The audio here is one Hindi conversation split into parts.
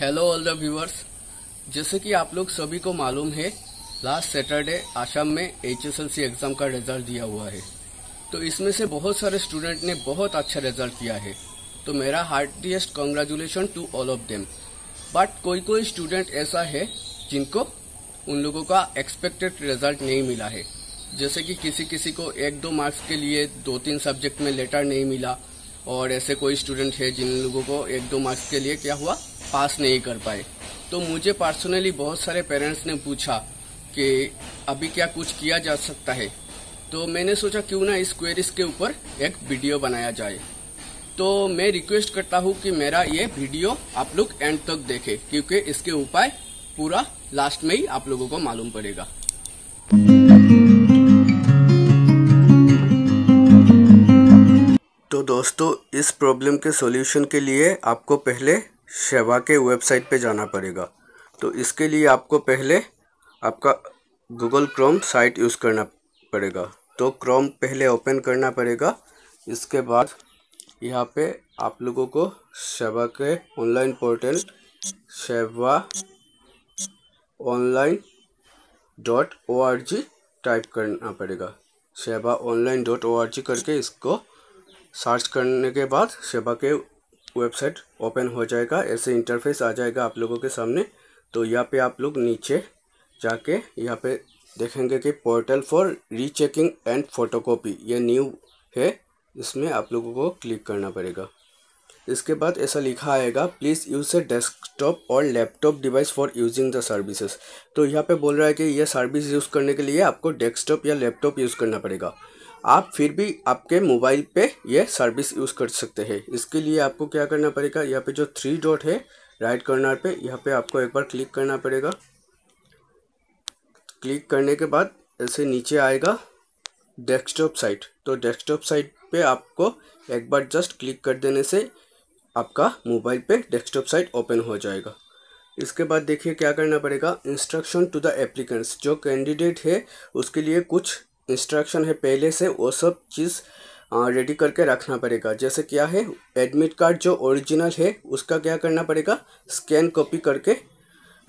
हेलो ऑल द व्यूअर्स जैसे कि आप लोग सभी को मालूम है लास्ट सैटरडे आसाम में एचएसएलसी एग्जाम का रिजल्ट दिया हुआ है तो इसमें से बहुत सारे स्टूडेंट ने बहुत अच्छा रिजल्ट किया है तो मेरा heartiest congratulation to all of them but कोई कोई स्टूडेंट ऐसा है जिनको उन लोगों का एक्सपेक्टेड रिजल्ट नहीं मिला है जैसे कि किसी किसी को एक दो मार्क्स के लिए दो तीन सब्जेक्ट में लेटर नहीं मिला और ऐसे कोई स्टूडेंट है जिन लोगों को एक दो मार्क्स के लिए क्या हुआ पास नहीं कर पाए तो मुझे पर्सनली बहुत सारे पेरेंट्स ने पूछा कि अभी क्या कुछ किया जा सकता है तो मैंने सोचा क्यों ना इस क्वेरीज के ऊपर एक वीडियो बनाया जाए तो मैं रिक्वेस्ट करता हूँ कि मेरा ये वीडियो आप लोग एंड तक देखें क्योंकि इसके उपाय पूरा लास्ट में ही आप लोगों को मालूम पड़ेगा तो दोस्तों इस प्रॉब्लम के सॉल्यूशन के लिए आपको पहले शेवा के वेबसाइट पे जाना पड़ेगा तो इसके लिए आपको पहले आपका गूगल क्रोम साइट यूज़ करना पड़ेगा तो क्रोम पहले ओपन करना पड़ेगा इसके बाद यहाँ पे आप लोगों को शेवा के online portal SEBA online dot O R G type करना पड़ेगा SEBA online dot O R G करके इसको सर्च करने के बाद शेबा के वेबसाइट ओपन हो जाएगा ऐसे इंटरफेस आ जाएगा आप लोगों के सामने तो यहाँ पे आप लोग नीचे जाके यहाँ पे देखेंगे कि portal for rechecking and photocopy ये न्यू है इसमें आप लोगों को क्लिक करना पड़ेगा इसके बाद ऐसा लिखा आएगा प्लीज़ यूज़ ए डेस्कटॉप और laptop device for using the services तो यहाँ पे बोल रहा है कि यह सर्विस यूज़ करने के लिए आपको डेस्कटॉप या लैपटॉप यूज़ करना पड़ेगा आप फिर भी आपके मोबाइल पे ये सर्विस यूज़ कर सकते हैं इसके लिए आपको क्या करना पड़ेगा यहाँ पे जो थ्री डॉट है राइट कॉर्नर पे यहाँ पे आपको एक बार क्लिक करना पड़ेगा क्लिक करने के बाद ऐसे नीचे आएगा डेस्कटॉप साइट तो डेस्कटॉप साइट पे आपको एक बार जस्ट क्लिक कर देने से आपका मोबाइल पे डेस्कटॉप साइट ओपन हो जाएगा इसके बाद देखिए क्या करना पड़ेगा इंस्ट्रक्शन टू द एप्लीकेंट्स जो कैंडिडेट है उसके लिए कुछ इंस्ट्रक्शन है पहले से वो सब चीज़ रेडी करके रखना पड़ेगा जैसे क्या है एडमिट कार्ड जो ओरिजिनल है उसका क्या करना पड़ेगा स्कैन कॉपी करके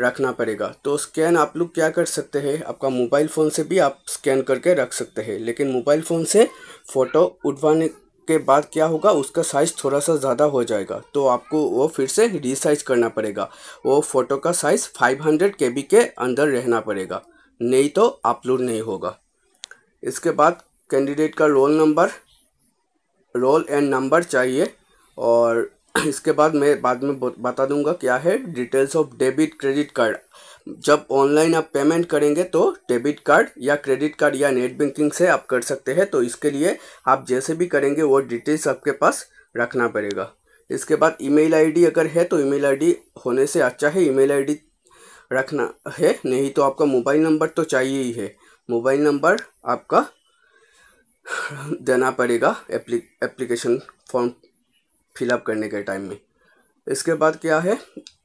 रखना पड़ेगा तो स्कैन आप लोग क्या कर सकते हैं आपका मोबाइल फ़ोन से भी आप स्कैन करके रख सकते हैं लेकिन मोबाइल फ़ोन से फ़ोटो उठवाने के बाद क्या होगा उसका साइज़ थोड़ा सा ज़्यादा हो जाएगा तो आपको वो फिर से रिसाइज करना पड़ेगा वो फ़ोटो का साइज़ 500 हंड्रेड के के अंदर रहना पड़ेगा नहीं तो अपलोड नहीं होगा इसके बाद कैंडिडेट का roll number roll and number चाहिए और इसके बाद मैं बाद में बता दूंगा क्या है details of debit credit card जब ऑनलाइन आप पेमेंट करेंगे तो डेबिट कार्ड या क्रेडिट कार्ड या नेट बैंकिंग से आप कर सकते हैं तो इसके लिए आप जैसे भी करेंगे वो डिटेल्स आपके पास रखना पड़ेगा इसके बाद ईमेल आईडी अगर है तो ईमेल आईडी होने से अच्छा है ईमेल आईडी रखना है नहीं तो आपका मोबाइल नंबर तो चाहिए ही है मोबाइल नंबर आपका देना पड़ेगा एप्लीकेशन फॉर्म फिलअप करने के टाइम में इसके बाद क्या है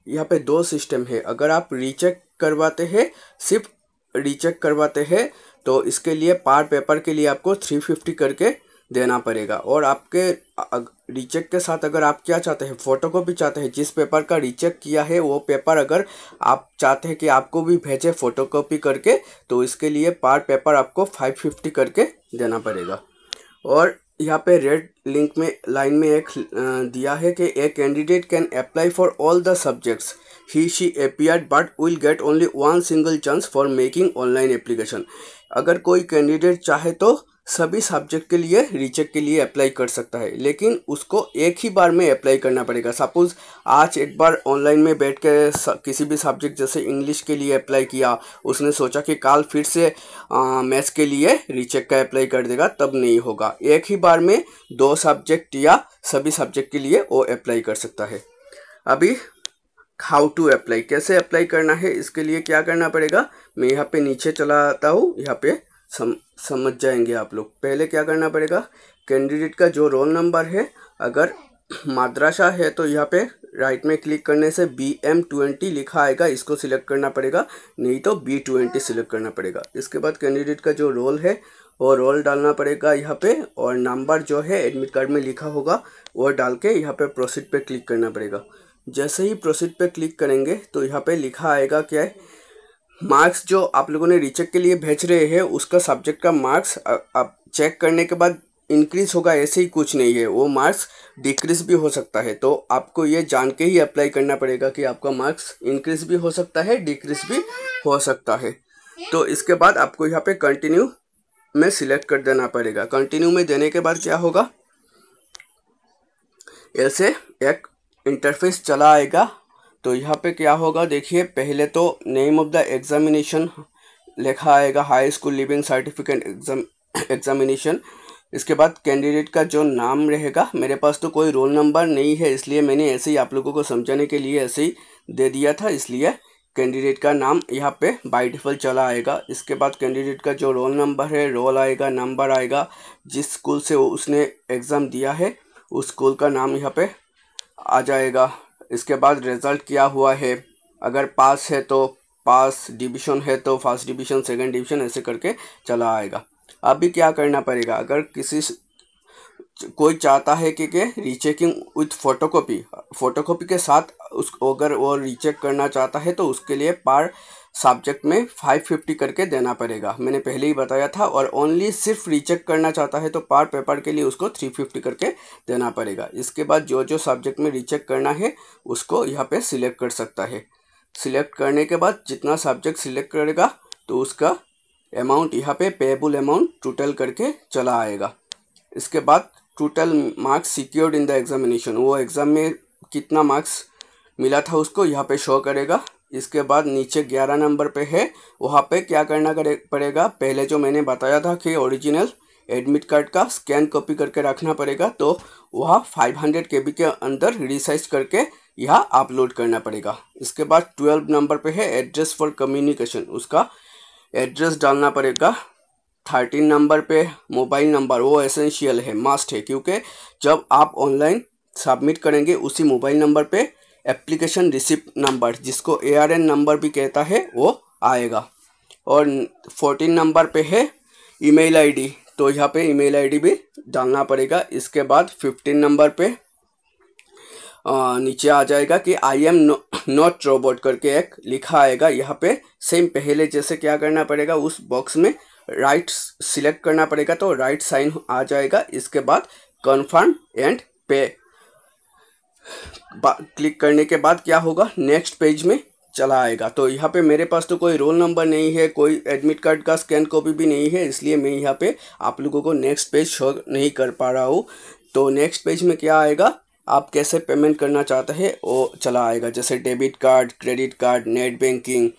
यहाँ पे दो सिस्टम है अगर आप रीचेक करवाते हैं सिर्फ रीचेक करवाते हैं तो इसके लिए पार पेपर के लिए आपको थ्री फिफ्टी करके देना पड़ेगा और आपके रिचेक के साथ अगर आप क्या चाहते हैं फ़ोटो कॉपी चाहते हैं जिस पेपर का रिचेक किया है वो पेपर अगर आप चाहते हैं कि आपको भी भेजे फ़ोटो कॉपी करके तो इसके लिए पार पेपर आपको फाइव फिफ्टी करके देना पड़ेगा और यहाँ पे रेड लिंक में लाइन में एक दिया है कि a candidate can apply for all the subjects he she appeared but will get only one single chance for making online application अगर कोई कैंडिडेट चाहे तो सभी सब्जेक्ट के लिए रीचेक के लिए अप्लाई कर सकता है लेकिन उसको एक ही बार में अप्लाई करना पड़ेगा सपोज़ आज एक बार ऑनलाइन में बैठ के किसी भी सब्जेक्ट जैसे इंग्लिश के लिए अप्लाई किया उसने सोचा कि कल फिर से मैथ्स के लिए रीचेक का अप्लाई कर देगा तब नहीं होगा एक ही बार में दो सब्जेक्ट या सभी सब्जेक्ट के लिए वो अप्लाई कर सकता है अभी हाउ टू अप्लाई कैसे अप्लाई करना है इसके लिए क्या करना पड़ेगा मैं यहाँ पे नीचे चला आता हूँ यहाँ पे सम समझ जाएंगे आप लोग पहले क्या करना पड़ेगा कैंडिडेट का जो रोल नंबर है अगर मद्रासा है तो यहाँ पे राइट में क्लिक करने से बी एम ट्वेंटी लिखा आएगा इसको सिलेक्ट करना पड़ेगा नहीं तो बी ट्वेंटी सिलेक्ट करना पड़ेगा इसके बाद कैंडिडेट का जो रोल है वो रोल डालना पड़ेगा यहाँ पे और नंबर जो है एडमिट कार्ड में लिखा होगा वो डाल के यहाँ पे प्रोसीड पे क्लिक करना पड़ेगा जैसे ही प्रोसीड पे क्लिक करेंगे तो यहाँ पे लिखा आएगा क्या है मार्क्स जो आप लोगों ने रिचेक के लिए भेज रहे हैं उसका सब्जेक्ट का मार्क्स आप चेक करने के बाद इंक्रीज़ होगा ऐसे ही कुछ नहीं है वो मार्क्स डिक्रीज़ भी हो सकता है तो आपको ये जान के ही अप्लाई करना पड़ेगा कि आपका मार्क्स इंक्रीज़ भी हो सकता है डिक्रीज़ भी हो सकता है तो इसके बाद आपको यहाँ पे कंटिन्यू में सिलेक्ट कर देना पड़ेगा कंटिन्यू में देने के बाद क्या होगा ऐसे एक इंटरफेस चला आएगा तो यहाँ पे क्या होगा देखिए पहले तो नेम ऑफ द एग्ज़ामिनेशन लिखा आएगा high school leaving certificate exam examination इसके बाद कैंडिडेट का जो नाम रहेगा मेरे पास तो कोई रोल नंबर नहीं है इसलिए मैंने ऐसे ही आप लोगों को समझाने के लिए ऐसे ही दे दिया था इसलिए कैंडिडेट का नाम यहाँ पे बाई डिफ़ॉल्ट चला आएगा इसके बाद कैंडिडेट का जो रोल नंबर है रोल आएगा नंबर आएगा जिस स्कूल से उसने एग्ज़ाम दिया है उस स्कूल का नाम यहाँ पे आ जाएगा इसके बाद रिज़ल्ट क्या हुआ है अगर पास है तो पास डिवीजन है तो फर्स्ट डिवीजन सेकंड डिवीजन ऐसे करके चला आएगा अभी क्या करना पड़ेगा अगर किसी कोई चाहता है कि के रीचेकिंग विथ फोटोकॉपी फोटोकॉपी के साथ उस अगर वो रीचेक करना चाहता है तो उसके लिए पार सब्जेक्ट में 550 करके देना पड़ेगा मैंने पहले ही बताया था और ओनली सिर्फ रीचेक करना चाहता है तो पार पेपर के लिए उसको 350 करके देना पड़ेगा इसके बाद जो जो सब्जेक्ट में रीचेक करना है उसको यहाँ पे सिलेक्ट कर सकता है सिलेक्ट करने के बाद जितना सब्जेक्ट सिलेक्ट करेगा तो उसका अमाउंट यहाँ पे पेबल अमाउंट टोटल करके चला आएगा इसके बाद total marks secured in the examination वो एग्ज़ाम में कितना मार्क्स मिला था उसको यहाँ पे शो करेगा इसके बाद नीचे ग्यारह नंबर पे है वहाँ पे क्या करना करे पड़ेगा पहले जो मैंने बताया था कि ओरिजिनल एडमिट कार्ड का स्कैन कॉपी करके रखना पड़ेगा तो वह 500 हंड्रेड के अंदर रिसाइज करके यह अपलोड करना पड़ेगा इसके बाद ट्वेल्व नंबर पे है एड्रेस फॉर कम्युनिकेशन उसका एड्रेस डालना पड़ेगा थर्टीन नंबर पे मोबाइल नंबर वो एसेंशियल है मास्ट है क्योंकि जब आप ऑनलाइन सबमिट करेंगे उसी मोबाइल नंबर पर एप्लीकेशन रिसिप्ट नंबर जिसको ए नंबर भी कहता है वो आएगा और फोर्टीन नंबर पे है ईमेल आईडी तो यहाँ पे ईमेल आईडी भी डालना पड़ेगा इसके बाद फिफ्टीन नंबर पे आ, नीचे आ जाएगा कि आई एम नॉट रोबोट करके एक लिखा आएगा यहाँ पे सेम पहले जैसे क्या करना पड़ेगा उस बॉक्स में राइट सिलेक्ट करना पड़ेगा तो राइट साइन आ जाएगा इसके बाद कन्फर्म एंड पे क्लिक करने के बाद क्या होगा नेक्स्ट पेज में चला आएगा तो यहाँ पे मेरे पास तो कोई रोल नंबर नहीं है कोई एडमिट कार्ड का स्कैन कॉपी भी नहीं है इसलिए मैं यहाँ पे आप लोगों को नेक्स्ट पेज शो नहीं कर पा रहा हूँ तो नेक्स्ट पेज में क्या आएगा आप कैसे पेमेंट करना चाहते हैं वो चला आएगा जैसे debit card credit card net banking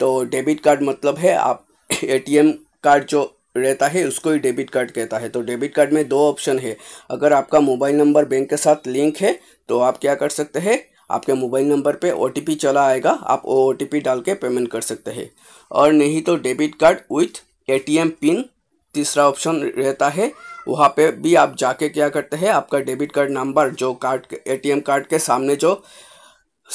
तो डेबिट कार्ड मतलब है आप ए कार्ड जो रहता है उसको ही डेबिट कार्ड कहता है तो डेबिट कार्ड में दो ऑप्शन है अगर आपका मोबाइल नंबर बैंक के साथ लिंक है तो आप क्या कर सकते हैं आपके मोबाइल नंबर पे ओ चला आएगा आप वो ओ डाल के पेमेंट कर सकते हैं और नहीं तो debit card with a pin तीसरा ऑप्शन रहता है वहाँ पे भी आप जाके क्या करते हैं आपका डेबिट कार्ड नंबर जो कार्ड ए कार्ड के सामने जो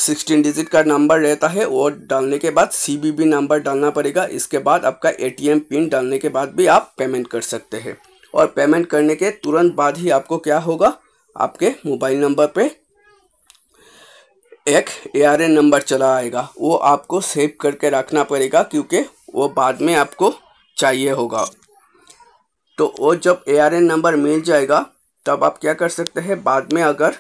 सिक्सटीन डिजिट का नंबर रहता है वो डालने के बाद सी नंबर डालना पड़ेगा इसके बाद आपका एटीएम पिन डालने के बाद भी आप पेमेंट कर सकते हैं और पेमेंट करने के तुरंत बाद ही आपको क्या होगा आपके मोबाइल नंबर पे एक ए नंबर चला आएगा वो आपको सेव करके रखना पड़ेगा क्योंकि वो बाद में आपको चाहिए होगा तो वो जब ए नंबर मिल जाएगा तब आप क्या कर सकते हैं बाद में अगर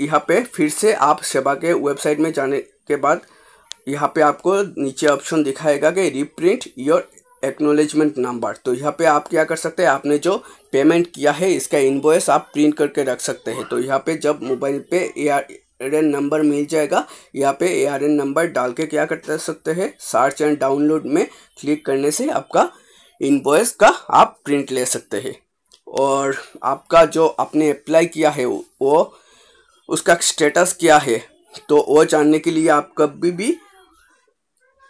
यहाँ पे फिर से आप सेवा के वेबसाइट में जाने के बाद यहाँ पे आपको नीचे ऑप्शन दिखाएगा कि रिप्रिंट योर एक्नोलेजमेंट नंबर तो यहाँ पे आप क्या कर सकते हैं आपने जो पेमेंट किया है इसका इन्वॉइस आप प्रिंट करके रख सकते हैं तो यहाँ पे जब मोबाइल पे ए आर एन नंबर मिल जाएगा यहाँ पे ए आर एन नंबर डाल के क्या कर सकते हैं सर्च एंड डाउनलोड में क्लिक करने से आपका इन्वॉइस का आप प्रिंट ले सकते हैं और आपका जो आपने अप्लाई किया है वो उसका स्टेटस क्या है तो वो जानने के लिए आप कभी भी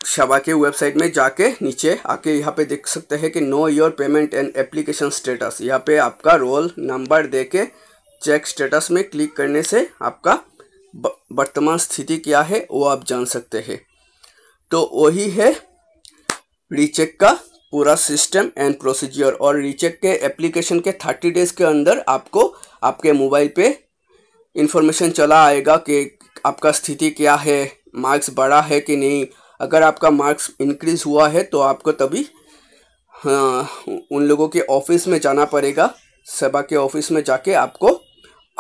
शबा के वेबसाइट में जाके नीचे आके यहाँ पे देख सकते हैं कि know your payment and application status यहाँ पे आपका रोल नंबर दे के चेक स्टेटस में क्लिक करने से आपका वर्तमान स्थिति क्या है वो आप जान सकते हैं तो वही है रीचेक का पूरा सिस्टम एंड प्रोसीजर और रीचेक के एप्लीकेशन के थर्टी डेज़ के अंदर आपको आपके मोबाइल पे इन्फॉर्मेशन चला आएगा कि आपका स्थिति क्या है मार्क्स बढ़ा है कि नहीं अगर आपका मार्क्स इंक्रीज हुआ है तो आपको तभी हाँ उन लोगों के ऑफिस में जाना पड़ेगा सभा के ऑफिस में जाके आपको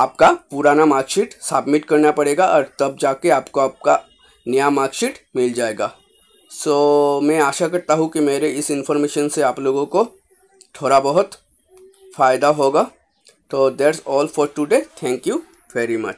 आपका पुराना मार्कशीट सबमिट करना पड़ेगा और तब जाके आपको आपका नया मार्कशीट मिल जाएगा सो so, मैं आशा करता हूँ कि मेरे इस इन्फॉर्मेशन से आप लोगों को थोड़ा बहुत फ़ायदा होगा तो that's all for today thank you very much.